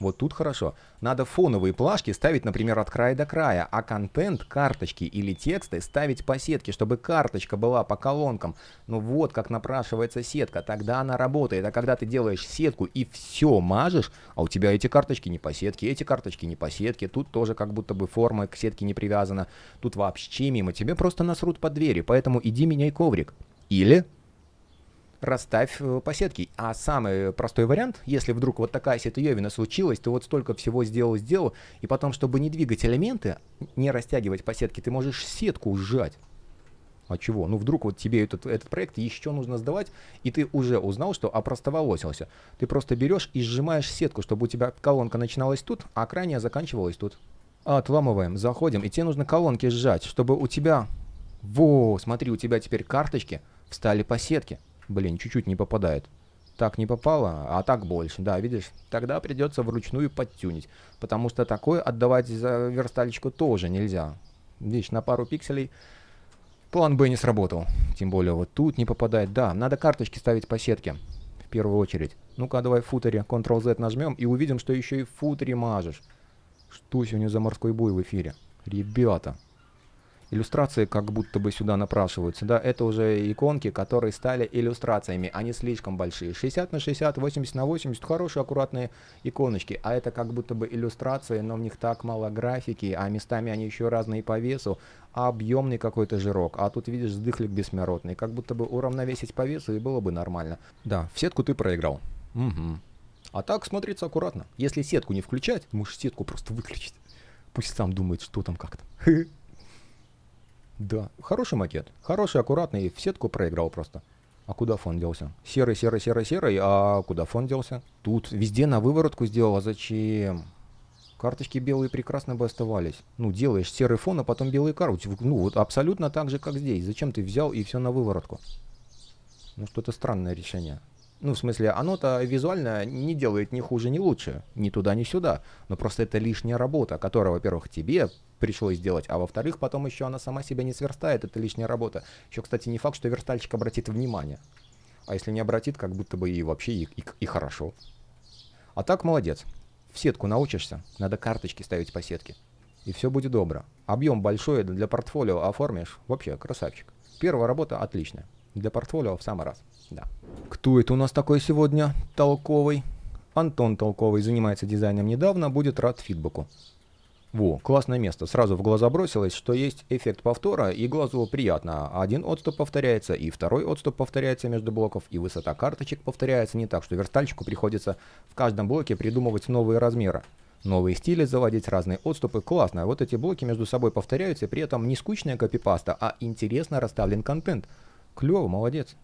Вот тут хорошо. Надо фоновые плашки ставить, например, от края до края, а контент, карточки или тексты ставить по сетке, чтобы карточка была по колонкам. Ну вот как напрашивается сетка, тогда она работает. А когда ты делаешь сетку и все мажешь, а у тебя эти карточки не по сетке, эти карточки не по сетке, тут тоже как будто бы форма к сетке не привязана, тут вообще мимо, тебе просто насрут под двери, поэтому иди меняй коврик. Или расставь э, по сетке. А самый простой вариант, если вдруг вот такая ситуевина случилась, ты вот столько всего сделал, сделал, и потом, чтобы не двигать элементы, не растягивать по сетке, ты можешь сетку сжать. А чего? Ну вдруг вот тебе этот, этот проект еще нужно сдавать, и ты уже узнал, что опростоволосился. Ты просто берешь и сжимаешь сетку, чтобы у тебя колонка начиналась тут, а крайняя заканчивалась тут. Отламываем, заходим, и тебе нужно колонки сжать, чтобы у тебя... Во, смотри, у тебя теперь карточки встали по сетке. Блин, чуть-чуть не попадает. Так не попало, а так больше. Да, видишь? Тогда придется вручную подтюнить. Потому что такое отдавать за верстальщику тоже нельзя. Видишь, на пару пикселей план Б не сработал. Тем более вот тут не попадает. Да, надо карточки ставить по сетке. В первую очередь. Ну-ка, давай в футере Ctrl-Z нажмем и увидим, что еще и в футере мажешь. Что сегодня за морской бой в эфире? Ребята, иллюстрации как будто бы сюда напрашиваются. Да, это уже иконки, которые стали иллюстрациями. Они а слишком большие. 60 на 60, 80 на 80. Хорошие, аккуратные иконочки. А это как будто бы иллюстрации, но в них так мало графики, а местами они еще разные по весу. А объемный какой-то жирок. А тут, видишь, сдыхлик бессмертный. Как будто бы уравновесить по весу и было бы нормально. Да, в сетку ты проиграл. Угу. А так смотрится аккуратно. Если сетку не включать, можешь сетку просто выключить. Пусть сам думает, что там как-то. [LAUGHS] Да, хороший макет. Хороший, аккуратный, в сетку проиграл просто. А куда фон делся? Серый, серый, серый, серый, а куда фон делся? Тут везде на выворотку сделал, а зачем? Карточки белые прекрасно бы оставались. Ну, делаешь серый фон, а потом белые карты. Ну, вот абсолютно так же, как здесь. Зачем ты взял и все на выворотку? Ну, что-то странное решение. Ну, в смысле, оно-то визуально не делает ни хуже, ни лучше, ни туда, ни сюда. Но просто это лишняя работа, которая, во-первых, тебе пришлось сделать, а во-вторых, потом еще она сама себя не сверстает, это лишняя работа. Еще, кстати, не факт, что верстальщик обратит внимание. А если не обратит, как будто бы и вообще и, и, и хорошо. А так молодец. В сетку научишься, надо карточки ставить по сетке. И все будет добро. Объем большой для портфолио оформишь, вообще красавчик. Первая работа отличная. Для портфолио в самый раз, да. Кто это у нас такой сегодня толковый? Антон Толковый занимается дизайном недавно, будет рад фидбэку. Во, классное место. Сразу в глаза бросилось, что есть эффект повтора, и глазу приятно. Один отступ повторяется, и второй отступ повторяется между блоков, и высота карточек повторяется не так, что верстальщику приходится в каждом блоке придумывать новые размеры. Новые стили заводить, разные отступы. Классно. Вот эти блоки между собой повторяются, и при этом не скучная копипаста, а интересно расставлен контент – Клево, молодец.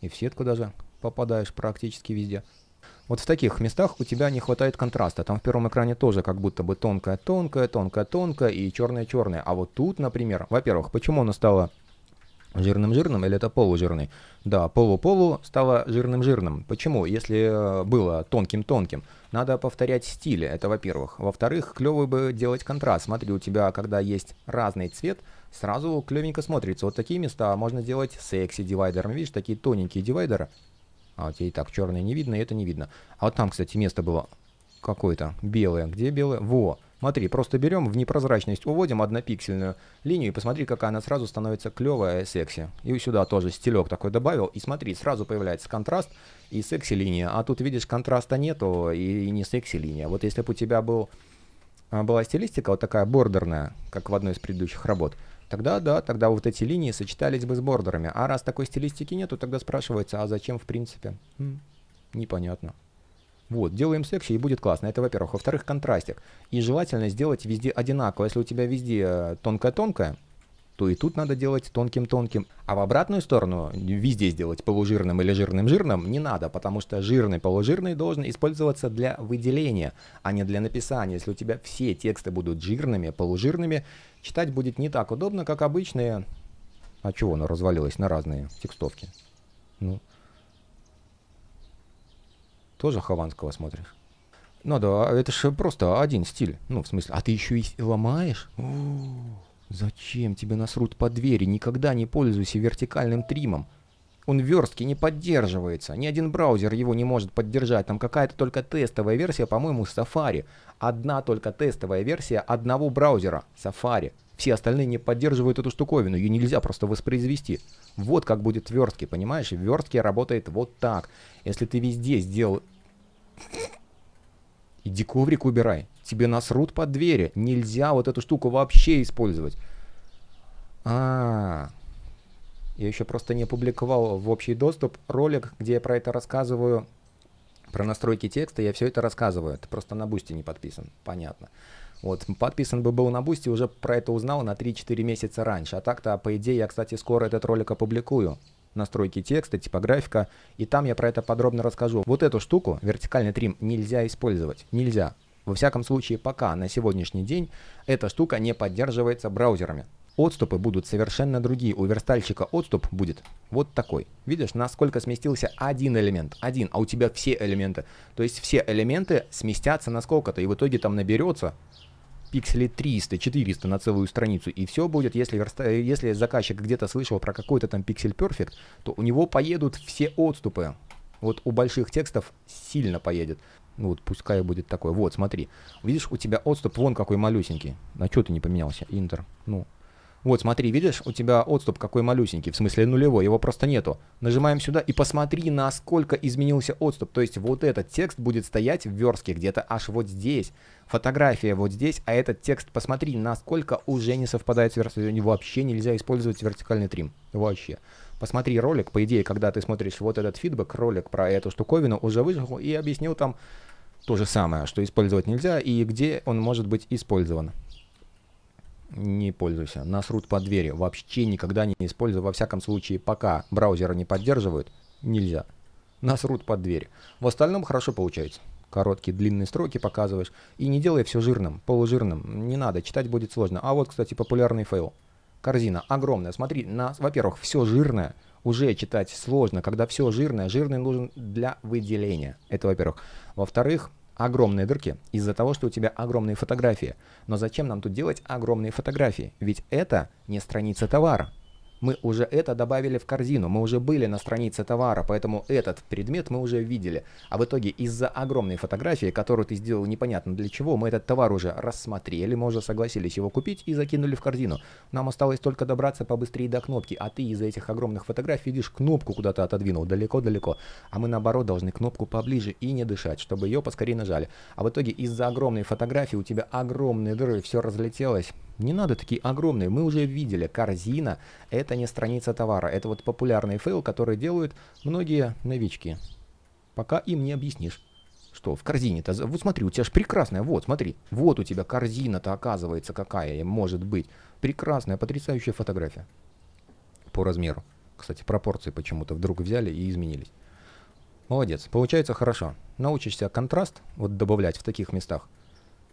И в сетку даже попадаешь практически везде. Вот в таких местах у тебя не хватает контраста. Там в первом экране тоже как будто бы тонкая-тонкая, тонкая-тонкая и черная-черная. А вот тут, например, во-первых, почему она стала жирным-жирным или это полужирный? Да, полу-полу стала жирным-жирным. Почему? Если э, было тонким-тонким, надо повторять стили, это во-первых. Во-вторых, клево бы делать контраст. Смотри, у тебя, когда есть разный цвет – сразу клевенько смотрится. Вот такие места можно делать секси дивайдером. Видишь, такие тоненькие дивайдеры. А вот и так черное не видно, и это не видно. А вот там, кстати, место было какое-то белое. Где белое? Во! Смотри, просто берем в непрозрачность, уводим однопиксельную линию, и посмотри, какая она сразу становится клевая, секси. И сюда тоже стилек такой добавил, и смотри, сразу появляется контраст и секси-линия. А тут, видишь, контраста нету и, и не секси-линия. Вот если бы у тебя был, а, была стилистика вот такая бордерная, как в одной из предыдущих работ, Тогда да, тогда вот эти линии сочетались бы с бордерами. А раз такой стилистики нету, тогда спрашивается, а зачем в принципе? Хм, непонятно. Вот, делаем секси и будет классно. Это во-первых. Во-вторых, контрастик. И желательно сделать везде одинаково. Если у тебя везде э, тонкая-тонкая то и тут надо делать тонким-тонким. А в обратную сторону, везде сделать полужирным или жирным-жирным не надо, потому что жирный полужирный должен использоваться для выделения, а не для написания. Если у тебя все тексты будут жирными, полужирными, читать будет не так удобно, как обычные. А чего оно развалилось на разные текстовки? Ну, тоже Хованского смотришь? Ну да, это же просто один стиль. Ну, в смысле, а ты еще и ломаешь? «Зачем тебе насрут по двери? Никогда не пользуйся вертикальным тримом. Он верстки не поддерживается. Ни один браузер его не может поддержать. Там какая-то только тестовая версия, по-моему, Safari. Одна только тестовая версия одного браузера — Safari. Все остальные не поддерживают эту штуковину, ее нельзя просто воспроизвести. Вот как будет верстки, понимаешь? Верстки работает вот так. Если ты везде сделал... Иди коврик убирай. Тебе насрут под двери. Нельзя вот эту штуку вообще использовать. А, -а, а Я еще просто не опубликовал в общий доступ ролик, где я про это рассказываю. Про настройки текста я все это рассказываю. Ты просто на бусте не подписан. Понятно. Вот, подписан бы был на Бусти, уже про это узнал на 3-4 месяца раньше. А так-то, по идее, я, кстати, скоро этот ролик опубликую настройки текста, типографика, и там я про это подробно расскажу. Вот эту штуку, вертикальный трим, нельзя использовать, нельзя. Во всяком случае, пока на сегодняшний день эта штука не поддерживается браузерами. Отступы будут совершенно другие. У верстальщика отступ будет вот такой. Видишь, насколько сместился один элемент. Один, а у тебя все элементы. То есть все элементы сместятся на сколько-то, и в итоге там наберется пикселе 300, 400 на целую страницу. И все будет, если, если заказчик где-то слышал про какой-то там пиксель Perfect, то у него поедут все отступы. Вот у больших текстов сильно поедет. Ну вот, пускай будет такой. Вот, смотри. Видишь, у тебя отступ вон какой малюсенький. на что ты не поменялся? Интер. Ну, вот, смотри, видишь, у тебя отступ какой малюсенький, в смысле нулевой, его просто нету. Нажимаем сюда и посмотри, насколько изменился отступ. То есть вот этот текст будет стоять в верстке где-то аж вот здесь. Фотография вот здесь, а этот текст, посмотри, насколько уже не совпадает с версткой. Вообще нельзя использовать вертикальный трим. Вообще. Посмотри ролик, по идее, когда ты смотришь вот этот фидбэк, ролик про эту штуковину, уже выжил и объяснил там то же самое, что использовать нельзя и где он может быть использован не пользуйся. Насрут под двери. Вообще никогда не использую. Во всяком случае, пока браузеры не поддерживают, нельзя. Насрут под двери. В остальном хорошо получается. Короткие, длинные строки показываешь. И не делай все жирным, полужирным. Не надо, читать будет сложно. А вот, кстати, популярный фейл. Корзина огромная. Смотри, на, во-первых, все жирное уже читать сложно. Когда все жирное, жирный нужен для выделения. Это во-первых. Во-вторых, огромные дырки из-за того, что у тебя огромные фотографии. Но зачем нам тут делать огромные фотографии? Ведь это не страница товара мы уже это добавили в корзину, мы уже были на странице товара, поэтому этот предмет мы уже видели. А в итоге из-за огромной фотографии, которую ты сделал непонятно для чего, мы этот товар уже рассмотрели, мы уже согласились его купить и закинули в корзину. Нам осталось только добраться побыстрее до кнопки, а ты из-за этих огромных фотографий видишь кнопку куда-то отодвинул далеко-далеко, а мы наоборот должны кнопку поближе и не дышать, чтобы ее поскорее нажали. А в итоге из-за огромной фотографии у тебя огромные дыры, все разлетелось. Не надо такие огромные. Мы уже видели, корзина – это не страница товара. Это вот популярный фейл, который делают многие новички. Пока им не объяснишь. Что, в корзине-то? Вот смотри, у тебя же прекрасная. Вот, смотри. Вот у тебя корзина-то оказывается какая может быть. Прекрасная, потрясающая фотография. По размеру. Кстати, пропорции почему-то вдруг взяли и изменились. Молодец, получается хорошо. Научишься контраст вот добавлять в таких местах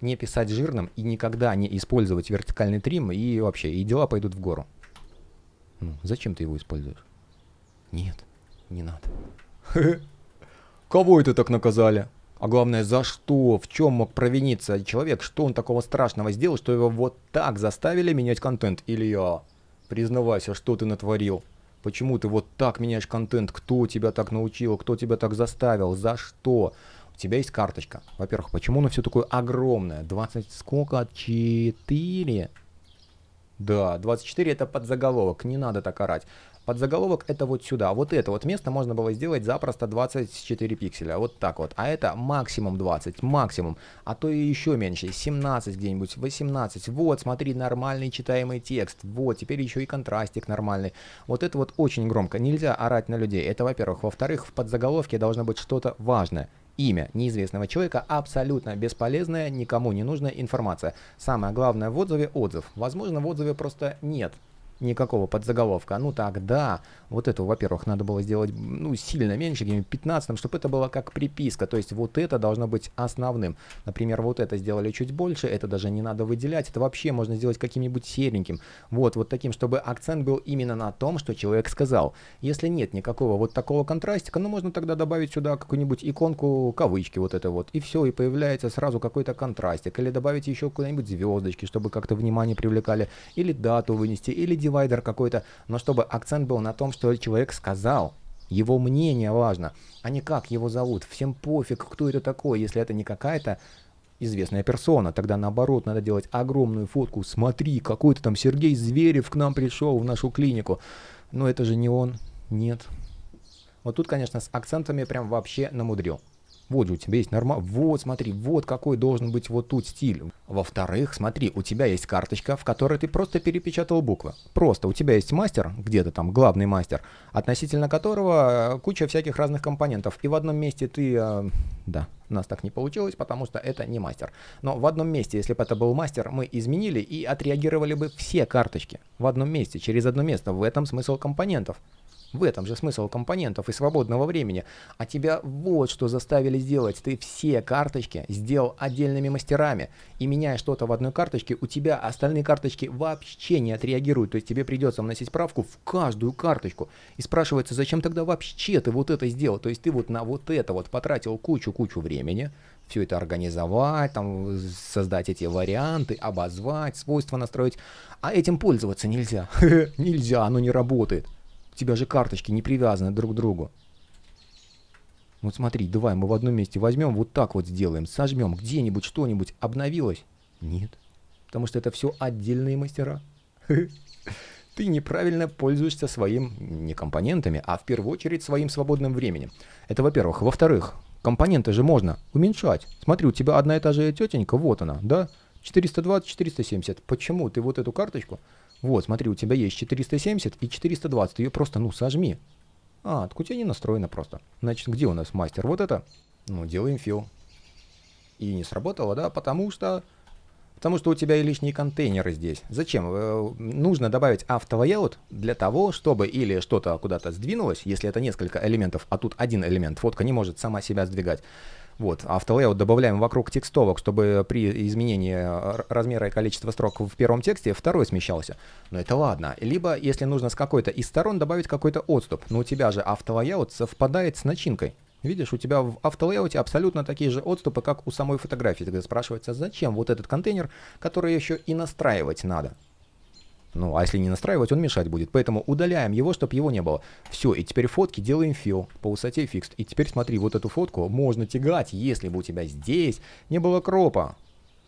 не писать жирным и никогда не использовать вертикальный трим, и вообще, и дела пойдут в гору. Ну, зачем ты его используешь? Нет, не надо. [LAUGHS] Кого это так наказали? А главное, за что? В чем мог провиниться человек? Что он такого страшного сделал, что его вот так заставили менять контент? Илья, признавайся, что ты натворил? Почему ты вот так меняешь контент? Кто тебя так научил? Кто тебя так заставил? За что? тебя есть карточка. Во-первых, почему оно все такое огромное? 20 сколько? 4? Да, 24 это под заголовок. не надо так орать. Под заголовок это вот сюда, вот это вот место можно было сделать запросто 24 пикселя, вот так вот. А это максимум 20, максимум, а то и еще меньше, 17 где-нибудь, 18. Вот, смотри, нормальный читаемый текст, вот, теперь еще и контрастик нормальный. Вот это вот очень громко, нельзя орать на людей, это во-первых. Во-вторых, в подзаголовке должно быть что-то важное имя неизвестного человека – абсолютно бесполезная, никому не нужная информация. Самое главное в отзыве – отзыв. Возможно, в отзыве просто нет никакого подзаголовка. Ну тогда вот эту, во-первых, надо было сделать ну, сильно меньше, где-нибудь 15 чтобы это было как приписка. То есть вот это должно быть основным. Например, вот это сделали чуть больше, это даже не надо выделять. Это вообще можно сделать каким-нибудь сереньким. Вот, вот таким, чтобы акцент был именно на том, что человек сказал. Если нет никакого вот такого контрастика, ну можно тогда добавить сюда какую-нибудь иконку кавычки вот это вот. И все, и появляется сразу какой-то контрастик. Или добавить еще куда-нибудь звездочки, чтобы как-то внимание привлекали. Или дату вынести, или дивайдер какой-то, но чтобы акцент был на том, что человек сказал, его мнение важно, а не как его зовут. Всем пофиг, кто это такой, если это не какая-то известная персона. Тогда наоборот, надо делать огромную фотку. Смотри, какой-то там Сергей Зверев к нам пришел в нашу клинику. Но это же не он. Нет. Вот тут, конечно, с акцентами прям вообще намудрил. Вот у тебя есть норма, вот смотри, вот какой должен быть вот тут стиль. Во-вторых, смотри, у тебя есть карточка, в которой ты просто перепечатал буквы. Просто у тебя есть мастер, где-то там главный мастер, относительно которого э, куча всяких разных компонентов. И в одном месте ты... Э, да, у нас так не получилось, потому что это не мастер. Но в одном месте, если бы это был мастер, мы изменили и отреагировали бы все карточки в одном месте, через одно место. В этом смысл компонентов. В этом же смысл компонентов и свободного времени. А тебя вот что заставили сделать. Ты все карточки сделал отдельными мастерами. И меняя что-то в одной карточке, у тебя остальные карточки вообще не отреагируют. То есть тебе придется вносить правку в каждую карточку. И спрашивается, зачем тогда вообще ты вот это сделал? То есть ты вот на вот это вот потратил кучу-кучу времени, все это организовать, там, создать эти варианты, обозвать, свойства настроить. А этим пользоваться нельзя. [LAUGHS] нельзя, оно не работает. У тебя же карточки не привязаны друг к другу. Вот смотри, давай мы в одном месте возьмем, вот так вот сделаем, сожмем, где-нибудь что-нибудь обновилось? Нет, потому что это все отдельные мастера. [LAUGHS] Ты неправильно пользуешься своим, не компонентами, а в первую очередь своим свободным временем. Это во-первых. Во-вторых, компоненты же можно уменьшать. Смотри, у тебя одна и та же тетенька, вот она, да? 420, 470. Почему ты вот эту карточку вот, смотри, у тебя есть 470 и 420, ее просто, ну, сожми. А, так у тебя не настроено просто. Значит, где у нас мастер? Вот это. Ну, делаем фил. И не сработало, да, потому что... Потому что у тебя и лишние контейнеры здесь. Зачем? Э, нужно добавить автолейаут для того, чтобы или что-то куда-то сдвинулось, если это несколько элементов, а тут один элемент, фотка не может сама себя сдвигать. Вот. А вот добавляем вокруг текстовок, чтобы при изменении э, размера и количества строк в первом тексте второй смещался. Но это ладно. Либо, если нужно с какой-то из сторон добавить какой-то отступ. Но у тебя же автолайаут совпадает с начинкой. Видишь, у тебя в автолейауте абсолютно такие же отступы, как у самой фотографии. Тогда спрашивается, зачем вот этот контейнер, который еще и настраивать надо? Ну, а если не настраивать, он мешать будет. Поэтому удаляем его, чтобы его не было. Все, и теперь фотки делаем фил по высоте фикс. И теперь смотри, вот эту фотку можно тягать, если бы у тебя здесь не было кропа.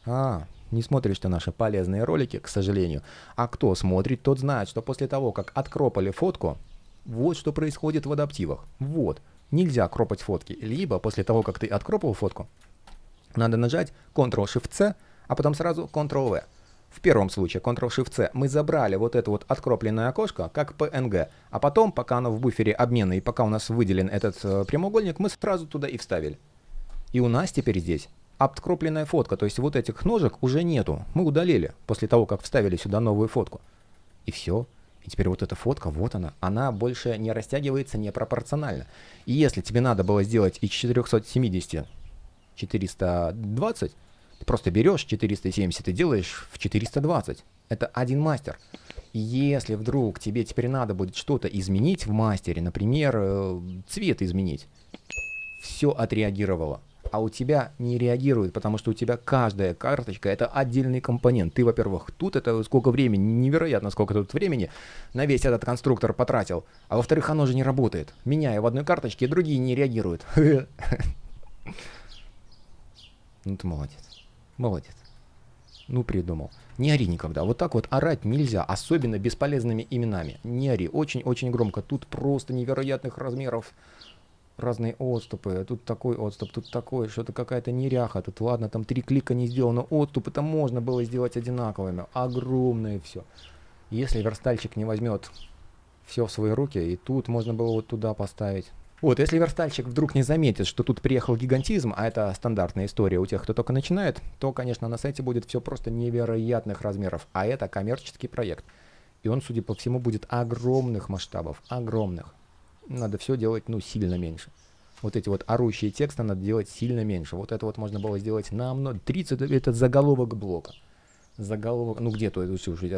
А, не смотришь ты наши полезные ролики, к сожалению. А кто смотрит, тот знает, что после того, как откропали фотку, вот что происходит в адаптивах. Вот. Нельзя кропать фотки. Либо после того, как ты откропал фотку, надо нажать Ctrl-Shift-C, а потом сразу Ctrl-V. В первом случае, Ctrl-Shift-C, мы забрали вот это вот откропленное окошко, как PNG, а потом, пока оно в буфере обмена и пока у нас выделен этот э, прямоугольник, мы сразу туда и вставили. И у нас теперь здесь обткропленная фотка, то есть вот этих ножек уже нету. Мы удалили после того, как вставили сюда новую фотку. И все. И теперь вот эта фотка, вот она, она больше не растягивается непропорционально. И если тебе надо было сделать из 470 420, Просто берешь 470 и делаешь в 420. Это один мастер. И если вдруг тебе теперь надо будет что-то изменить в мастере, например, э, цвет изменить, все отреагировало. А у тебя не реагирует, потому что у тебя каждая карточка это отдельный компонент. Ты, во-первых, тут это сколько времени, невероятно сколько тут времени на весь этот конструктор потратил. А во-вторых, оно же не работает. Меняя в одной карточке, другие не реагируют. [LAUGHS] Ну ты молодец. Молодец. Ну, придумал. Не ори никогда. Вот так вот орать нельзя, особенно бесполезными именами. Не ори. Очень-очень громко. Тут просто невероятных размеров разные отступы. Тут такой отступ, тут такой. Что-то какая-то неряха. Тут, ладно, там три клика не сделано. Отступ это можно было сделать одинаковыми. Огромное все. Если верстальщик не возьмет все в свои руки, и тут можно было вот туда поставить. Вот, если верстальщик вдруг не заметит, что тут приехал гигантизм, а это стандартная история у тех, кто только начинает, то, конечно, на сайте будет все просто невероятных размеров, а это коммерческий проект. И он, судя по всему, будет огромных масштабов, огромных. Надо все делать, ну, сильно меньше. Вот эти вот орущие тексты надо делать сильно меньше. Вот это вот можно было сделать намного... 30 — это заголовок блока заголовок, ну где то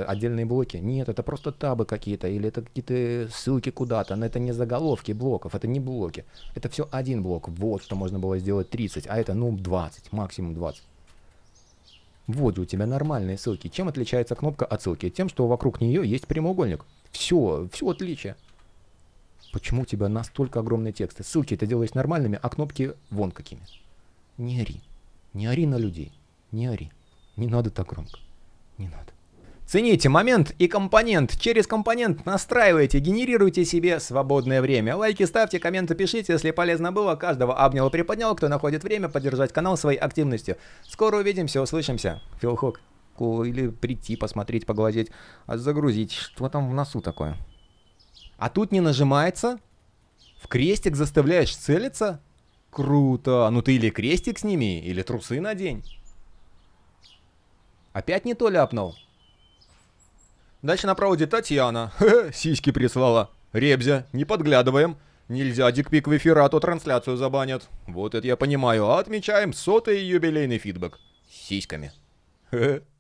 отдельные блоки? Нет, это просто табы какие-то, или это какие-то ссылки куда-то, но это не заголовки блоков, это не блоки. Это все один блок, вот что можно было сделать 30, а это ну 20, максимум 20. Вот у тебя нормальные ссылки. Чем отличается кнопка от ссылки? Тем, что вокруг нее есть прямоугольник. Все, все отличие. Почему у тебя настолько огромные тексты? Ссылки ты делаешь нормальными, а кнопки вон какими. Не ори. Не ори на людей. Не ори. Не надо так громко. Не надо. Цените момент и компонент. Через компонент настраивайте, генерируйте себе свободное время. Лайки ставьте, комменты пишите, если полезно было. Каждого обнял и приподнял, кто находит время поддержать канал своей активностью. Скоро увидимся, услышимся. Филхок. Или прийти, посмотреть, поглазеть. А загрузить. Что там в носу такое? А тут не нажимается? В крестик заставляешь целиться? Круто. Ну ты или крестик сними, или трусы надень. Опять не то ляпнул? Дальше на проводе Татьяна. Хе -хе, сиськи прислала. Ребзя, не подглядываем. Нельзя дикпик в эфир, а то трансляцию забанят. Вот это я понимаю. А отмечаем сотый юбилейный фидбэк. сиськами. Хе -хе.